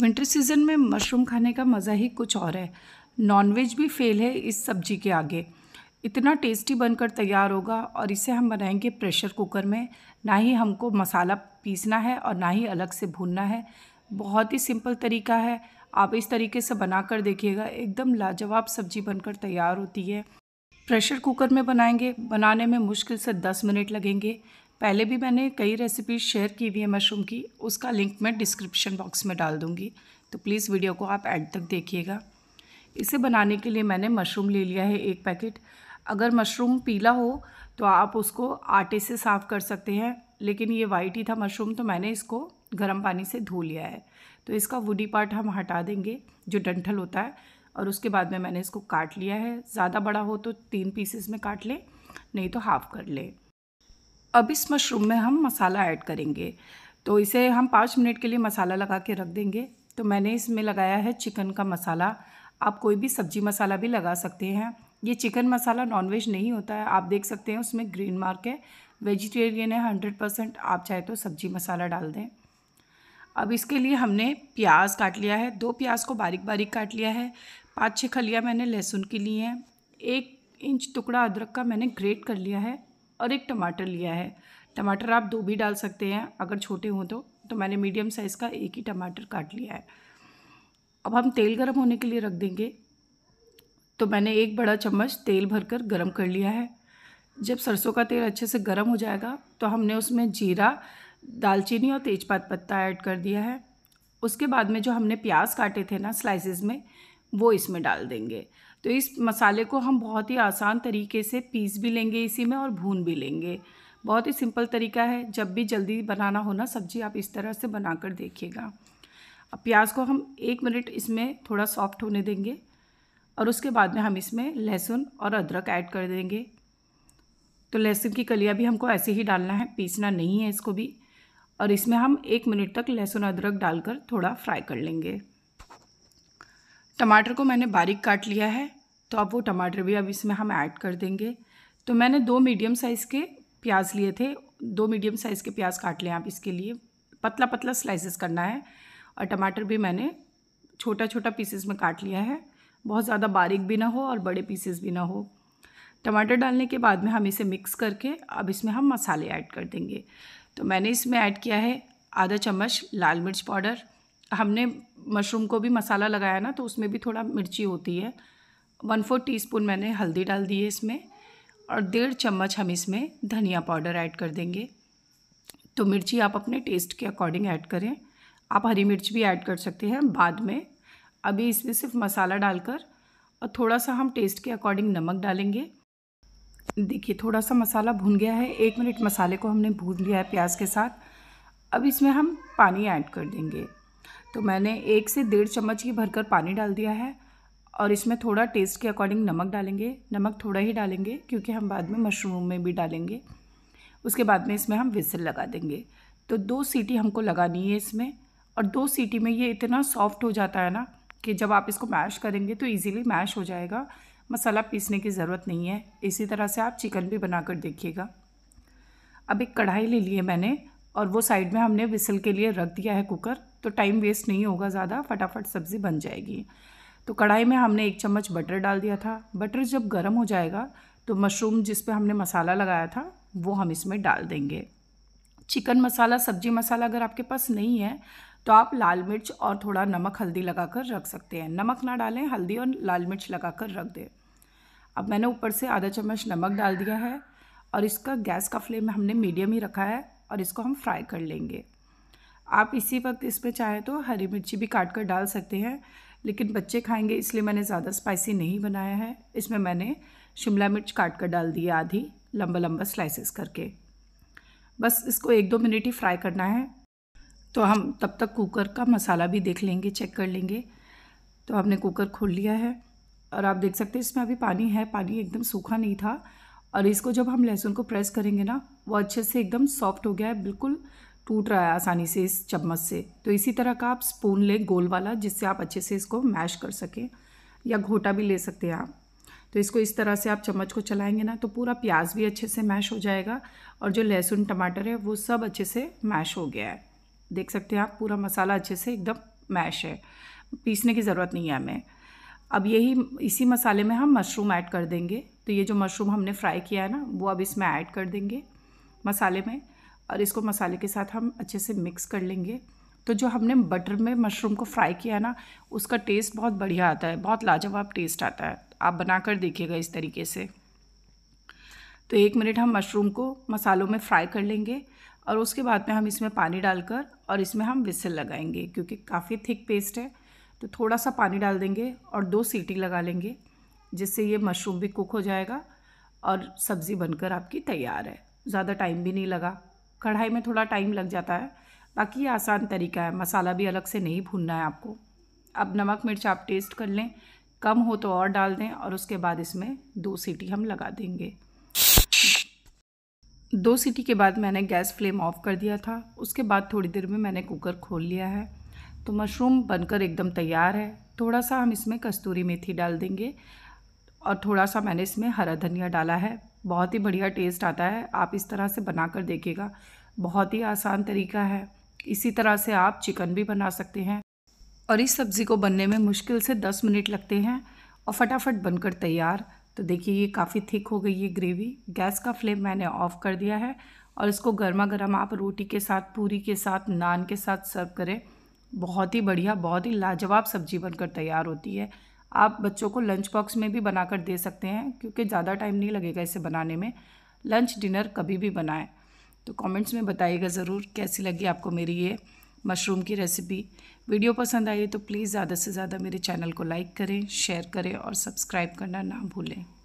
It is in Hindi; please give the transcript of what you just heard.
विंटर सीज़न में मशरूम खाने का मज़ा ही कुछ और है नॉनवेज भी फेल है इस सब्जी के आगे इतना टेस्टी बनकर तैयार होगा और इसे हम बनाएंगे प्रेशर कुकर में ना ही हमको मसाला पीसना है और ना ही अलग से भूनना है बहुत ही सिंपल तरीका है आप इस तरीके से बना कर देखिएगा एकदम लाजवाब सब्जी बनकर तैयार होती है प्रेशर कुकर में बनाएंगे बनाने में मुश्किल से दस मिनट लगेंगे पहले भी मैंने कई रेसिपीज शेयर की हुई है मशरूम की उसका लिंक मैं डिस्क्रिप्शन बॉक्स में डाल दूँगी तो प्लीज़ वीडियो को आप एंड तक देखिएगा इसे बनाने के लिए मैंने मशरूम ले लिया है एक पैकेट अगर मशरूम पीला हो तो आप उसको आटे से साफ़ कर सकते हैं लेकिन ये वाइट ही था मशरूम तो मैंने इसको गर्म पानी से धो लिया है तो इसका वुडी पार्ट हम हटा देंगे जो डंठल होता है और उसके बाद में मैंने इसको काट लिया है ज़्यादा बड़ा हो तो तीन पीसेस में काट लें नहीं तो हाफ़ कर लें अब इस मशरूम में हम मसाला ऐड करेंगे तो इसे हम पाँच मिनट के लिए मसाला लगा के रख देंगे तो मैंने इसमें लगाया है चिकन का मसाला आप कोई भी सब्जी मसाला भी लगा सकते हैं ये चिकन मसाला नॉनवेज नहीं होता है आप देख सकते हैं उसमें ग्रीन मार्क है वेजिटेरियन है हंड्रेड परसेंट आप चाहे तो सब्जी मसाला डाल दें अब इसके लिए हमने प्याज काट लिया है दो प्याज को बारीक बारीक काट लिया है पाँच छः खलियाँ मैंने लहसुन की ली हैं एक इंच टुकड़ा अदरक का मैंने ग्रेट कर लिया है और एक टमाटर लिया है टमाटर आप दो भी डाल सकते हैं अगर छोटे हों तो तो मैंने मीडियम साइज़ का एक ही टमाटर काट लिया है अब हम तेल गर्म होने के लिए रख देंगे तो मैंने एक बड़ा चम्मच तेल भरकर गर्म कर लिया है जब सरसों का तेल अच्छे से गर्म हो जाएगा तो हमने उसमें जीरा दालचीनी और तेजपात पत्ता ऐड कर दिया है उसके बाद में जो हमने प्याज काटे थे ना स्लाइसेस में वो इसमें डाल देंगे तो इस मसाले को हम बहुत ही आसान तरीके से पीस भी लेंगे इसी में और भून भी लेंगे बहुत ही सिंपल तरीका है जब भी जल्दी बनाना हो ना सब्ज़ी आप इस तरह से बना कर देखिएगा अब प्याज को हम एक मिनट इसमें थोड़ा सॉफ्ट होने देंगे और उसके बाद में हम इसमें लहसुन और अदरक ऐड कर देंगे तो लहसुन की कलिया भी हमको ऐसे ही डालना है पीसना नहीं है इसको भी और इसमें हम एक मिनट तक लहसुन अदरक डालकर थोड़ा फ्राई कर लेंगे टमाटर को मैंने बारीक काट लिया है तो अब वो टमाटर भी अब इसमें हम ऐड कर देंगे तो मैंने दो मीडियम साइज़ के प्याज लिए थे दो मीडियम साइज़ के प्याज काट लें आप इसके लिए पतला पतला स्लाइसेस करना है और टमाटर भी मैंने छोटा छोटा पीसेस में काट लिया है बहुत ज़्यादा बारीक भी ना हो और बड़े पीसेस भी ना हो टमाटर डालने के बाद में हम इसे मिक्स करके अब इसमें हम मसाले ऐड कर देंगे तो मैंने इसमें ऐड किया है आधा चम्मच लाल मिर्च पाउडर हमने मशरूम को भी मसाला लगाया ना तो उसमें भी थोड़ा मिर्ची होती है वन फोर टी मैंने हल्दी डाल दी है इसमें और डेढ़ चम्मच हम इसमें धनिया पाउडर ऐड कर देंगे तो मिर्ची आप अपने टेस्ट के अकॉर्डिंग ऐड करें आप हरी मिर्च भी ऐड कर सकते हैं बाद में अभी इसमें सिर्फ मसाला डालकर और थोड़ा सा हम टेस्ट के अकॉर्डिंग नमक डालेंगे देखिए थोड़ा सा मसाला भून गया है एक मिनट मसाले को हमने भून लिया है प्याज के साथ अब इसमें हम पानी ऐड कर देंगे तो मैंने एक से डेढ़ चम्मच ही भरकर पानी डाल दिया है और इसमें थोड़ा टेस्ट के अकॉर्डिंग नमक डालेंगे नमक थोड़ा ही डालेंगे क्योंकि हम बाद में मशरूम में भी डालेंगे उसके बाद में इसमें हम विसल लगा देंगे तो दो सीटी हमको लगानी है इसमें और दो सीटी में ये इतना सॉफ्ट हो जाता है ना कि जब आप इसको मैश करेंगे तो ईज़िली मैश हो जाएगा मसाला पीसने की ज़रूरत नहीं है इसी तरह से आप चिकन भी बना कर देखिएगा अब एक कढ़ाई ले ली है मैंने और वो साइड में हमने विसल के लिए रख दिया है कुकर तो टाइम वेस्ट नहीं होगा ज़्यादा फटाफट सब्ज़ी बन जाएगी तो कढ़ाई में हमने एक चम्मच बटर डाल दिया था बटर जब गर्म हो जाएगा तो मशरूम जिस पे हमने मसाला लगाया था वो हम इसमें डाल देंगे चिकन मसाला सब्जी मसाला अगर आपके पास नहीं है तो आप लाल मिर्च और थोड़ा नमक हल्दी लगा कर रख सकते हैं नमक ना डालें हल्दी और लाल मिर्च लगा कर रख दें अब मैंने ऊपर से आधा चम्मच नमक डाल दिया है और इसका गैस का फ्लेम हमने मीडियम ही रखा है और इसको हम फ्राई कर लेंगे आप इसी वक्त इसमें चाहें तो हरी मिर्ची भी काट कर डाल सकते हैं लेकिन बच्चे खाएंगे इसलिए मैंने ज़्यादा स्पाइसी नहीं बनाया है इसमें मैंने शिमला मिर्च काट कर डाल दिया आधी लंबा लंबा स्लाइसेस करके बस इसको एक दो मिनट ही फ्राई करना है तो हम तब तक कुकर का मसाला भी देख लेंगे चेक कर लेंगे तो हमने कुकर खोल लिया है और आप देख सकते हैं इसमें अभी पानी है पानी एकदम सूखा नहीं था और इसको जब हम लहसुन को प्रेस करेंगे ना वो अच्छे से एकदम सॉफ्ट हो गया है बिल्कुल टूट रहा है आसानी से इस चम्मच से तो इसी तरह का आप स्पून लें गोल वाला जिससे आप अच्छे से इसको मैश कर सकें या घोटा भी ले सकते हैं आप तो इसको इस तरह से आप चम्मच को चलाएंगे ना तो पूरा प्याज भी अच्छे से मैश हो जाएगा और जो लहसुन टमाटर है वो सब अच्छे से मैश हो गया है देख सकते हैं आप पूरा मसाला अच्छे से एकदम मैश है पीसने की ज़रूरत नहीं है हमें अब यही इसी मसाले में हम मशरूम ऐड कर देंगे तो ये जो मशरूम हमने फ्राई किया है ना वो अब इसमें ऐड कर देंगे मसाले में और इसको मसाले के साथ हम अच्छे से मिक्स कर लेंगे तो जो हमने बटर में मशरूम को फ्राई किया है ना उसका टेस्ट बहुत बढ़िया आता है बहुत लाजवाब टेस्ट आता है आप बना कर देखिएगा इस तरीके से तो एक मिनट हम मशरूम को मसालों में फ्राई कर लेंगे और उसके बाद में हम इसमें पानी डालकर और इसमें हम विसल लगाएंगे क्योंकि काफ़ी थिक पेस्ट है तो थोड़ा सा पानी डाल देंगे और दो सीटी लगा लेंगे जिससे ये मशरूम भी कुक हो जाएगा और सब्ज़ी बनकर आपकी तैयार है ज़्यादा टाइम भी नहीं लगा कढ़ाई में थोड़ा टाइम लग जाता है बाकी ये आसान तरीका है मसाला भी अलग से नहीं भूनना है आपको अब नमक मिर्च आप टेस्ट कर लें कम हो तो और डाल दें और उसके बाद इसमें दो सीटी हम लगा देंगे दो सीटी के बाद मैंने गैस फ्लेम ऑफ कर दिया था उसके बाद थोड़ी देर में मैंने कुकर खोल लिया है तो मशरूम बनकर एकदम तैयार है थोड़ा सा हम इसमें कस्तूरी मेथी डाल देंगे और थोड़ा सा मैंने इसमें हरा धनिया डाला है बहुत ही बढ़िया टेस्ट आता है आप इस तरह से बना कर देखिएगा बहुत ही आसान तरीका है इसी तरह से आप चिकन भी बना सकते हैं और इस सब्ज़ी को बनने में मुश्किल से दस मिनट लगते हैं और फटाफट बनकर तैयार तो देखिए ये काफ़ी थिक हो गई है ग्रेवी गैस का फ्लेम मैंने ऑफ़ कर दिया है और इसको गर्मा गर्म आप रोटी के साथ पूरी के साथ नान के साथ सर्व करें बहुत ही बढ़िया बहुत ही लाजवाब सब्जी बनकर तैयार होती है आप बच्चों को लंच बॉक्स में भी बनाकर दे सकते हैं क्योंकि ज़्यादा टाइम नहीं लगेगा इसे बनाने में लंच डिनर कभी भी बनाएं तो कमेंट्स में बताइएगा ज़रूर कैसी लगी आपको मेरी ये मशरूम की रेसिपी वीडियो पसंद आई तो प्लीज़ ज़्यादा से ज़्यादा मेरे चैनल को लाइक करें शेयर करें और सब्सक्राइब करना ना भूलें